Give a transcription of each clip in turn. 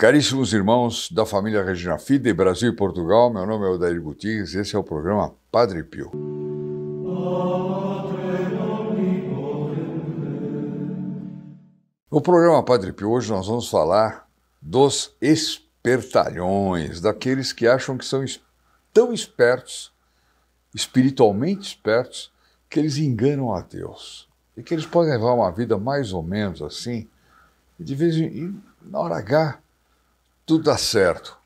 Caríssimos irmãos da família Regina Fide, Brasil e Portugal, meu nome é Odair Gutierrez, esse é o programa Padre Pio. No programa Padre Pio, hoje nós vamos falar dos espertalhões, daqueles que acham que são tão espertos, espiritualmente espertos, que eles enganam a Deus. E que eles podem levar uma vida mais ou menos assim, e de vez em na hora H tudo dá certo.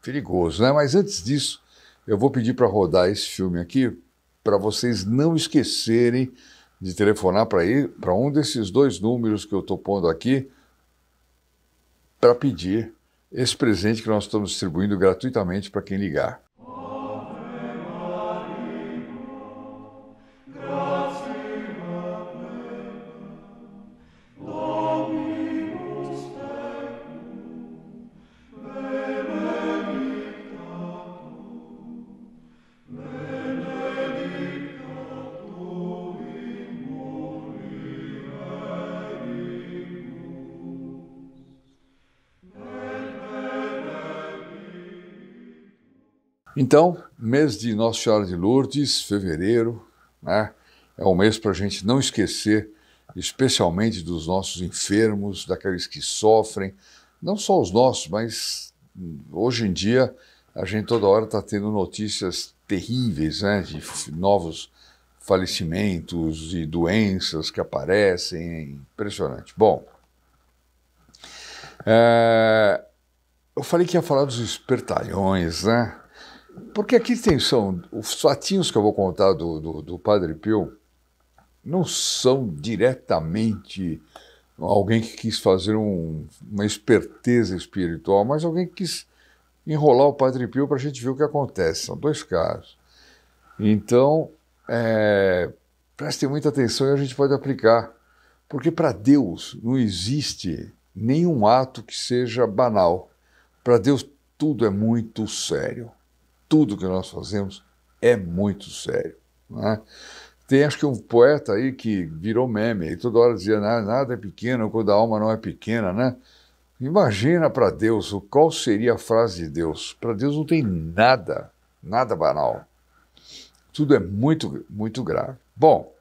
Perigoso, né? Mas antes disso, eu vou pedir para rodar esse filme aqui para vocês não esquecerem de telefonar para um desses dois números que eu estou pondo aqui para pedir esse presente que nós estamos distribuindo gratuitamente para quem ligar. Então, mês de Nossa Senhora de Lourdes, fevereiro, né? é um mês para a gente não esquecer, especialmente dos nossos enfermos, daqueles que sofrem, não só os nossos, mas hum, hoje em dia a gente toda hora está tendo notícias terríveis né? de novos falecimentos e doenças que aparecem, é impressionante. Bom, é... eu falei que ia falar dos espertalhões, né? Porque aqui tem são os fatinhos que eu vou contar do, do, do Padre Pio não são diretamente alguém que quis fazer um, uma esperteza espiritual, mas alguém que quis enrolar o Padre Pio para a gente ver o que acontece. São dois casos. Então, é, prestem muita atenção e a gente pode aplicar. Porque para Deus não existe nenhum ato que seja banal. Para Deus tudo é muito sério tudo que nós fazemos é muito sério. Né? Tem acho que um poeta aí que virou meme, e toda hora dizia, nada é pequeno quando a alma não é pequena, né? Imagina para Deus, qual seria a frase de Deus? Para Deus não tem nada, nada banal. Tudo é muito, muito grave. Bom,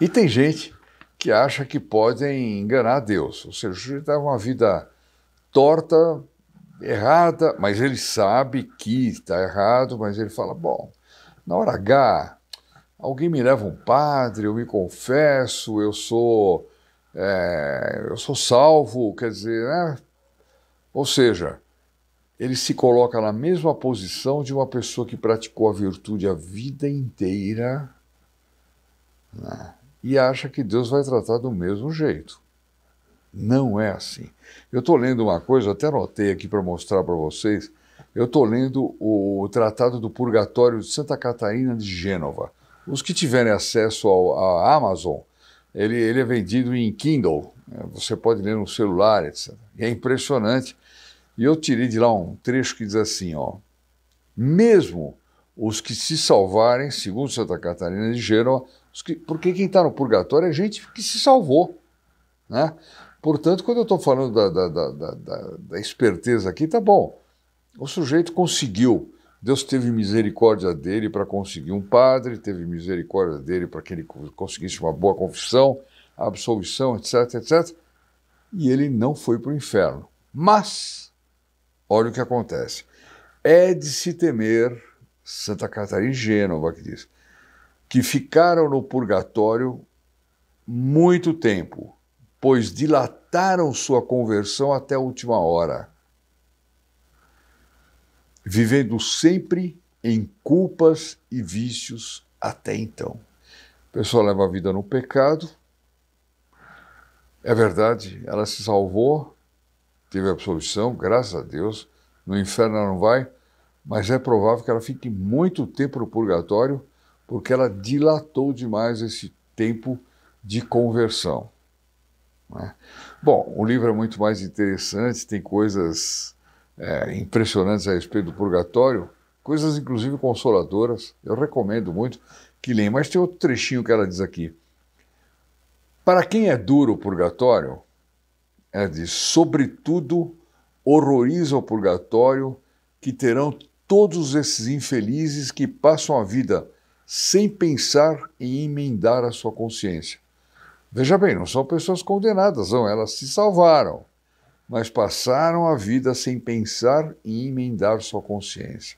e tem gente que acha que podem enganar Deus, ou seja, sujeitar tá uma vida torta errada, mas ele sabe que está errado, mas ele fala: bom, na hora H, alguém me leva um padre, eu me confesso, eu sou, é, eu sou salvo, quer dizer, né? ou seja, ele se coloca na mesma posição de uma pessoa que praticou a virtude a vida inteira né? e acha que Deus vai tratar do mesmo jeito. Não é assim. Eu estou lendo uma coisa, até anotei aqui para mostrar para vocês. Eu estou lendo o Tratado do Purgatório de Santa Catarina de Gênova. Os que tiverem acesso ao, à Amazon, ele, ele é vendido em Kindle. Né? Você pode ler no celular, etc. é impressionante. E eu tirei de lá um trecho que diz assim, ó. Mesmo os que se salvarem, segundo Santa Catarina de Gênova, que, porque quem está no purgatório é gente que se salvou. Né? Portanto, quando eu estou falando da, da, da, da, esperteza aqui, tá bom. O sujeito conseguiu. Deus teve misericórdia dele para conseguir um padre, teve misericórdia dele para que ele conseguisse uma boa confissão, absolvição, etc, etc. E ele não foi para o inferno. Mas, olha o que acontece. É de se temer, Santa Catarina e Gênova que diz, que ficaram no purgatório muito tempo, pois dilataram sua conversão até a última hora, vivendo sempre em culpas e vícios até então. A pessoa leva a vida no pecado, é verdade, ela se salvou, teve absolvição, graças a Deus, no inferno ela não vai, mas é provável que ela fique muito tempo no purgatório, porque ela dilatou demais esse tempo de conversão. É? Bom, o livro é muito mais interessante, tem coisas é, impressionantes a respeito do purgatório, coisas inclusive consoladoras. Eu recomendo muito que leiam, mas tem outro trechinho que ela diz aqui. Para quem é duro o purgatório, ela diz, sobretudo horroriza o purgatório que terão todos esses infelizes que passam a vida sem pensar em emendar a sua consciência. Veja bem, não são pessoas condenadas, não, elas se salvaram, mas passaram a vida sem pensar e emendar sua consciência.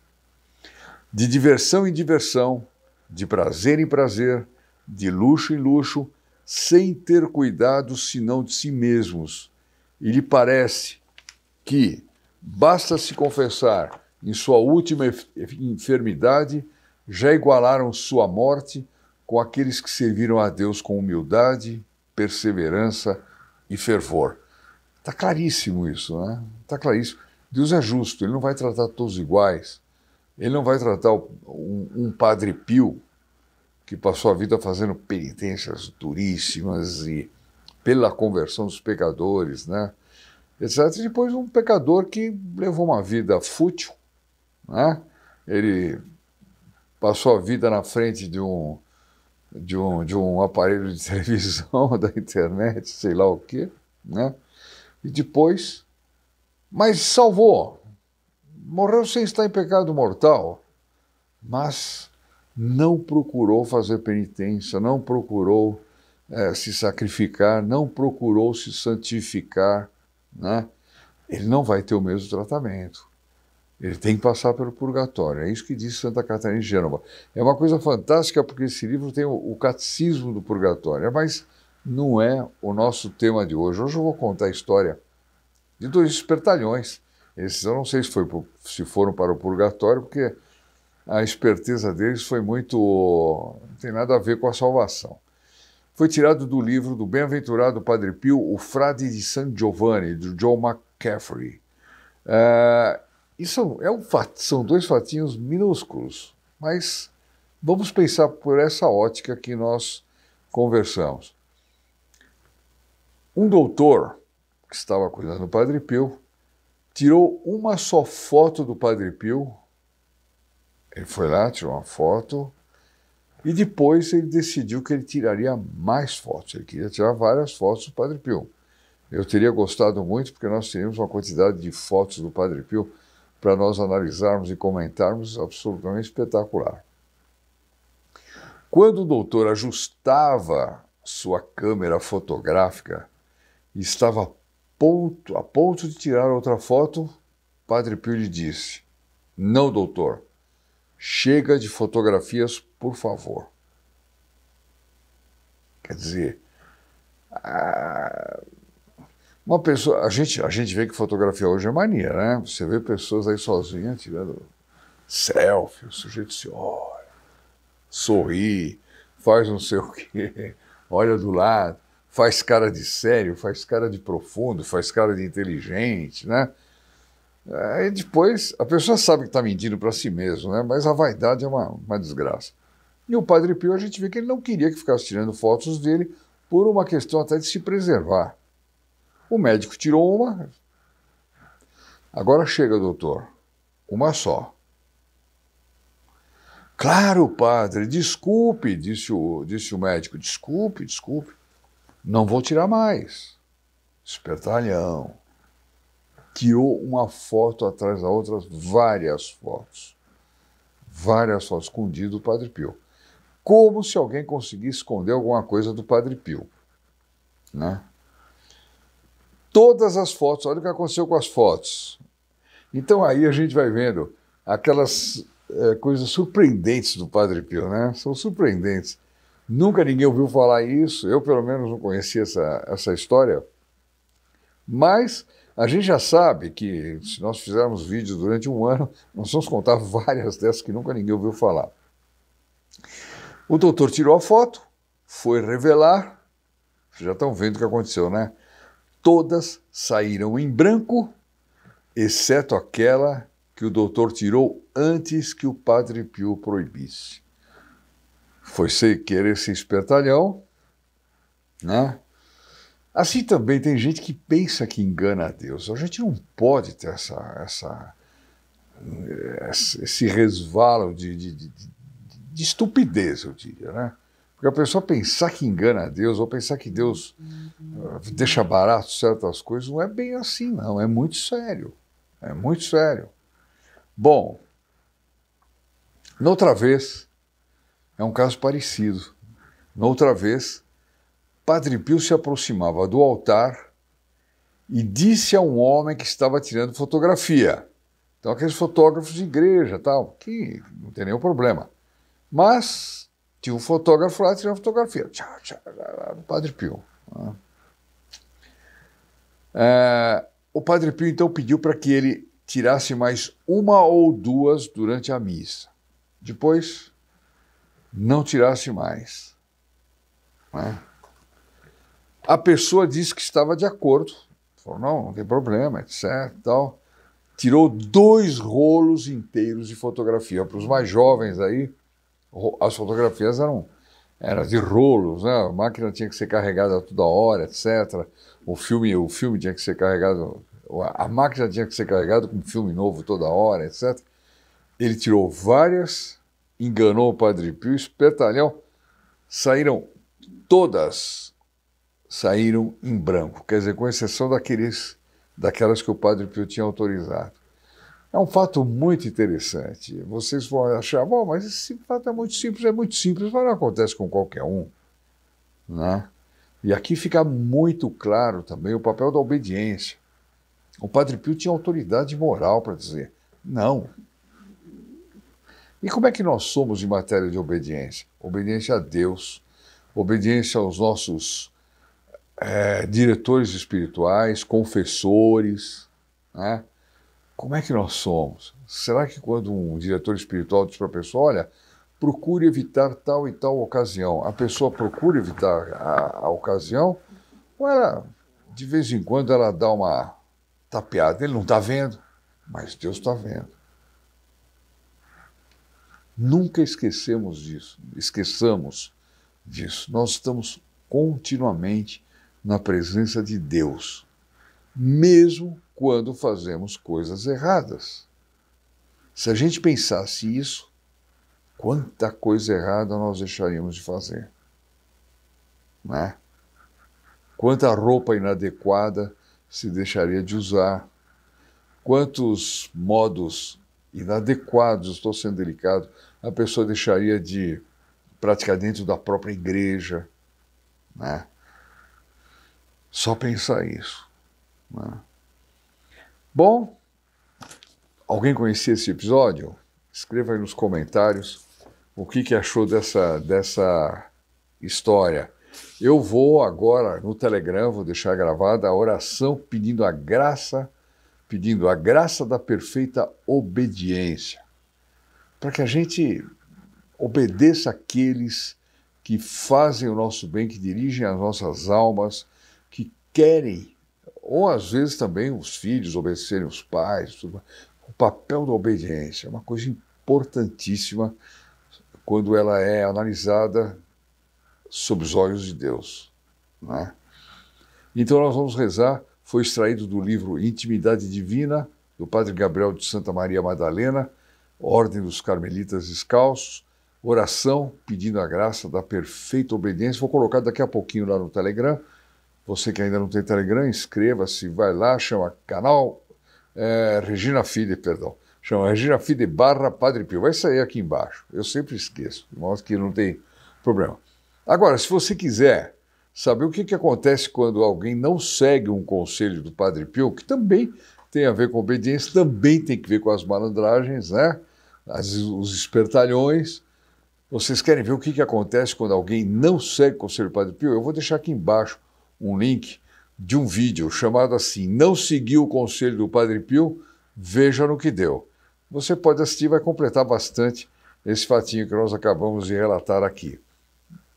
De diversão em diversão, de prazer em prazer, de luxo em luxo, sem ter cuidado senão de si mesmos. E lhe parece que basta se confessar em sua última enfermidade, já igualaram sua morte com aqueles que serviram a Deus com humildade, perseverança e fervor. Está claríssimo isso, né? Está claríssimo. Deus é justo, Ele não vai tratar todos iguais. Ele não vai tratar um, um padre pio que passou a vida fazendo penitências duríssimas e pela conversão dos pecadores, né? etc. E depois um pecador que levou uma vida fútil, né? Ele passou a vida na frente de um de um, de um aparelho de televisão, da internet, sei lá o quê, né? E depois, mas salvou. Morreu sem estar em pecado mortal, mas não procurou fazer penitência, não procurou é, se sacrificar, não procurou se santificar, né? ele não vai ter o mesmo tratamento. Ele tem que passar pelo purgatório. É isso que diz Santa Catarina de Gênova. É uma coisa fantástica porque esse livro tem o, o catecismo do purgatório, mas não é o nosso tema de hoje. Hoje eu vou contar a história de dois espertalhões. Esses eu não sei se, foi, se foram para o purgatório, porque a esperteza deles foi muito. não tem nada a ver com a salvação. Foi tirado do livro do bem-aventurado Padre Pio, O Frade de San Giovanni, do John McCaffrey. Ah, isso é um fato, são dois fatinhos minúsculos, mas vamos pensar por essa ótica que nós conversamos. Um doutor que estava cuidando do Padre Pio tirou uma só foto do Padre Pio. Ele foi lá, tirou uma foto e depois ele decidiu que ele tiraria mais fotos. Ele queria tirar várias fotos do Padre Pio. Eu teria gostado muito porque nós teríamos uma quantidade de fotos do Padre Pio para nós analisarmos e comentarmos, absolutamente espetacular. Quando o doutor ajustava sua câmera fotográfica e estava a ponto, a ponto de tirar outra foto, Padre Pio lhe disse: Não, doutor, chega de fotografias, por favor. Quer dizer, ah. Uma pessoa, a gente, a gente vê que fotografia hoje é mania, né? Você vê pessoas aí sozinhas tirando selfie, o sujeito se olha, sorri, faz não sei o quê, olha do lado, faz cara de sério, faz cara de profundo, faz cara de inteligente, né? Aí depois a pessoa sabe que está mentindo para si mesmo, né? Mas a vaidade é uma, uma desgraça. E o Padre Pio, a gente vê que ele não queria que ficasse tirando fotos dele por uma questão até de se preservar. O médico tirou uma. Agora chega, doutor. Uma só. Claro, padre, desculpe, disse o, disse o médico. Desculpe, desculpe. Não vou tirar mais. Espertalhão. Tirou uma foto atrás da outra, várias fotos. Várias fotos, escondidas do Padre Pio. Como se alguém conseguisse esconder alguma coisa do Padre Pio. Né? todas as fotos. Olha o que aconteceu com as fotos. Então aí a gente vai vendo aquelas é, coisas surpreendentes do Padre Pio, né? São surpreendentes. Nunca ninguém ouviu falar isso, eu pelo menos não conhecia essa, essa história. Mas a gente já sabe que se nós fizermos vídeos durante um ano, nós vamos contar várias dessas que nunca ninguém ouviu falar. O doutor tirou a foto, foi revelar. Vocês já estão vendo o que aconteceu, né? todas saíram em branco, exceto aquela que o doutor tirou antes que o padre Pio proibisse. Foi sem querer se espertalhão, né? Assim também tem gente que pensa que engana a Deus. A gente não pode ter essa, essa, eh, esse resvalo de, de, de, de estupidez, eu diria, né? Porque a pessoa pensar que engana Deus, ou pensar que Deus eh, deixa barato certas coisas, não é bem assim, não. É muito sério. É muito sério. Bom, noutra vez, é um caso parecido. Noutra vez, Padre Pio se aproximava do altar e disse a um homem que estava tirando fotografia. Então, aqueles fotógrafos de igreja, tal, que não tem nenhum problema. Mas tinha um fotógrafo lá, tirava fotografia. Tchau, tchau, o Padre Pio. Né? É, o Padre Pio então pediu para que ele tirasse mais uma ou duas durante a missa. Depois, não tirasse mais. Né? A pessoa disse que estava de acordo. Falou, não, não tem problema, etc. Tal. Tirou dois rolos inteiros de fotografia. Para os mais jovens aí, as fotografias eram, eram de rolos, né? a máquina tinha que ser carregada toda hora, etc. O filme, o filme tinha que ser carregado, a máquina tinha que ser carregada com filme novo toda hora, etc. Ele tirou várias, enganou o Padre Pio, espertalhão, saíram todas, saíram em branco, quer dizer, com exceção daqueles, daquelas que o Padre Pio tinha autorizado. É um fato muito interessante. Vocês vão achar, bom, mas esse fato é muito simples, é muito simples, mas não acontece com qualquer um. Né? E aqui fica muito claro também o papel da obediência. O Padre Pio tinha autoridade moral para dizer não. E como é que nós somos em matéria de obediência? Obediência a Deus, obediência aos nossos é, diretores espirituais, confessores, né? Como é que nós somos? Será que quando um diretor espiritual diz para a pessoa, olha, procure evitar tal e tal ocasião, a pessoa procura evitar a, a ocasião, ou ela, de vez em quando, ela dá uma tapeada, ele não está vendo, mas Deus está vendo. Nunca esquecemos disso, esqueçamos disso. Nós estamos continuamente na presença de Deus mesmo quando fazemos coisas erradas. Se a gente pensasse isso, quanta coisa errada nós deixaríamos de fazer. Né? Quanta roupa inadequada se deixaria de usar. Quantos modos inadequados, estou sendo delicado, a pessoa deixaria de praticar dentro da própria igreja. Né? Só pensar isso. Bom, alguém conhecia esse episódio? Escreva aí nos comentários o que, que achou dessa, dessa história. Eu vou agora no Telegram, vou deixar gravada a oração pedindo a graça, pedindo a graça da perfeita obediência, para que a gente obedeça aqueles que fazem o nosso bem, que dirigem as nossas almas, que querem ou às vezes também os filhos obedecerem os pais. Tudo. O papel da obediência é uma coisa importantíssima quando ela é analisada sob os olhos de Deus. Né? Então nós vamos rezar, foi extraído do livro Intimidade Divina, do Padre Gabriel de Santa Maria Madalena, Ordem dos Carmelitas Descalços, oração pedindo a graça da perfeita obediência. Vou colocar daqui a pouquinho lá no Telegram você que ainda não tem Telegram, inscreva-se, vai lá, chama canal é, Regina Fide, perdão. Chama Regina Fide barra Padre Pio. Vai sair aqui embaixo. Eu sempre esqueço, mas que não tem problema. Agora, se você quiser saber o que, que acontece quando alguém não segue um conselho do Padre Pio, que também tem a ver com obediência, também tem que ver com as malandragens, né? As, os espertalhões. Vocês querem ver o que, que acontece quando alguém não segue o conselho do Padre Pio? Eu vou deixar aqui embaixo um link de um vídeo chamado assim: Não seguiu o conselho do Padre Pio, veja no que deu. Você pode assistir, vai completar bastante esse fatinho que nós acabamos de relatar aqui.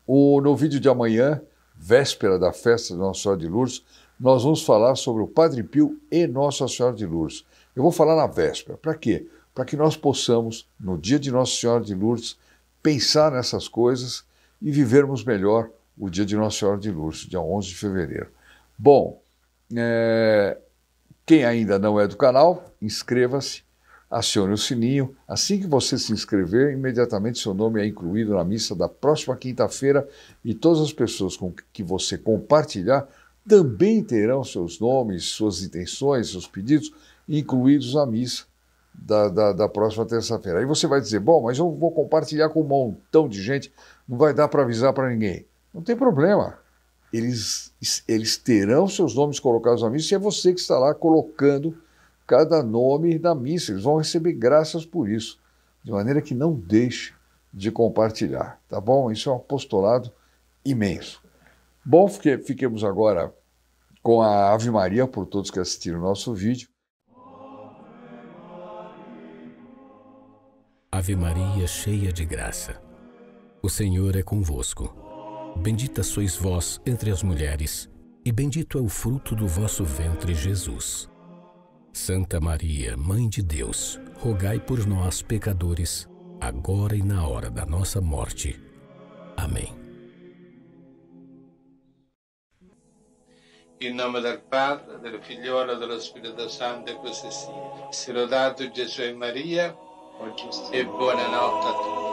O, no vídeo de amanhã, véspera da festa de Nossa Senhora de Lourdes, nós vamos falar sobre o Padre Pio e Nossa Senhora de Lourdes. Eu vou falar na véspera. Para quê? Para que nós possamos, no dia de Nossa Senhora de Lourdes, pensar nessas coisas e vivermos melhor o dia de Nossa Senhora de Lourdes, dia 11 de fevereiro. Bom, é, quem ainda não é do canal, inscreva-se, acione o sininho. Assim que você se inscrever, imediatamente seu nome é incluído na missa da próxima quinta-feira e todas as pessoas com que você compartilhar também terão seus nomes, suas intenções, seus pedidos incluídos na missa da, da, da próxima terça-feira. Aí você vai dizer: bom, mas eu vou compartilhar com um montão de gente, não vai dar para avisar para ninguém. Não tem problema. Eles, eles terão seus nomes colocados na missa e é você que está lá colocando cada nome da missa. Eles vão receber graças por isso. De maneira que não deixe de compartilhar, tá bom? Isso é um apostolado imenso. Bom, fique, fiquemos agora com a Ave Maria por todos que assistiram o nosso vídeo. Ave Maria, cheia de graça. O Senhor é convosco. Bendita sois vós entre as mulheres, e bendito é o fruto do vosso ventre, Jesus. Santa Maria, Mãe de Deus, rogai por nós, pecadores, agora e na hora da nossa morte. Amém. Em nome do Padre, del Figliolo e do Espírito Santo, e così sia. Jesus e Maria, e buonanotte a tutti.